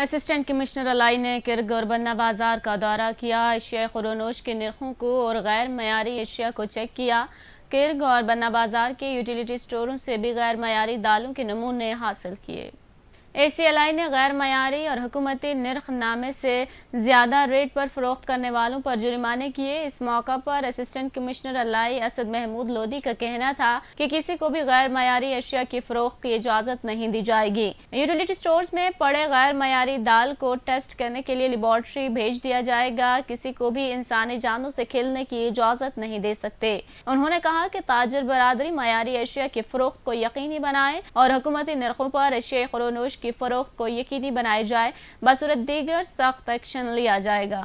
assistant commissioner Alai ने किर्ग और बन्ना बाजार का दौरा किया एशिया खरोनोश के नरखों को और गैर मयारी एशिया को चेक किया किर्ग और बन्ना बाजार के यूटिलिटी स्टोरों से भी गैर मयारी दालों के नमूने हासिल किए ए सी एल आई ने गैर मयारी और हुकूमती नर्ख नामे से ज़्यादा रेट पर फरोख्त करने वालों पर जुर्माने किए इस मौका पर असिस्टेंट कमिश्नर अलाई असद महमूद लोधी का कहना था कि किसी को भी गैर मयारी अशिया की फरोख्त की इजाज़त नहीं दी जाएगी यूटिलिटी स्टोर्स में पड़े गैर मयारी दाल को टेस्ट करने के लिए लेबॉर्ट्री भेज दिया जाएगा किसी को भी इंसानी जानों से खेलने की इजाज़त नहीं दे सकते उन्होंने कहा की ताजर बरदरी मयारी अशिया की फरोख्त को यकीनी बनाए और हुकूमती नर्खों पर अशिया खरोनोश की फरोख को यकीनी बनाया जाए बसूरत दीगर सख्त एक्शन लिया जाएगा